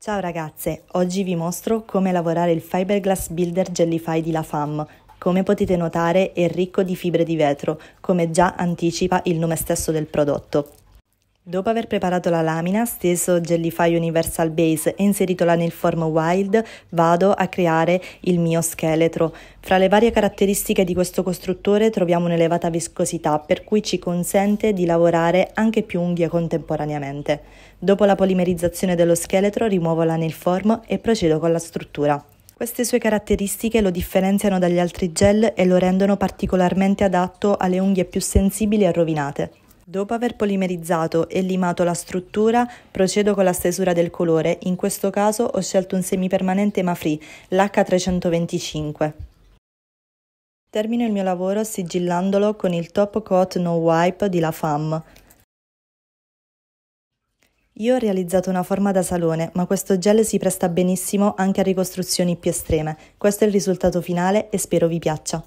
Ciao ragazze, oggi vi mostro come lavorare il Fiberglass Builder Jellify di La Femme. Come potete notare è ricco di fibre di vetro, come già anticipa il nome stesso del prodotto. Dopo aver preparato la lamina, steso Gellify Universal Base e inseritola nel form wild, vado a creare il mio scheletro. Fra le varie caratteristiche di questo costruttore troviamo un'elevata viscosità, per cui ci consente di lavorare anche più unghie contemporaneamente. Dopo la polimerizzazione dello scheletro rimuovo la nail form e procedo con la struttura. Queste sue caratteristiche lo differenziano dagli altri gel e lo rendono particolarmente adatto alle unghie più sensibili e rovinate. Dopo aver polimerizzato e limato la struttura, procedo con la stesura del colore, in questo caso ho scelto un semipermanente Mafri, l'H325. Termino il mio lavoro sigillandolo con il Top Coat No Wipe di La Femme. Io ho realizzato una forma da salone, ma questo gel si presta benissimo anche a ricostruzioni più estreme. Questo è il risultato finale e spero vi piaccia.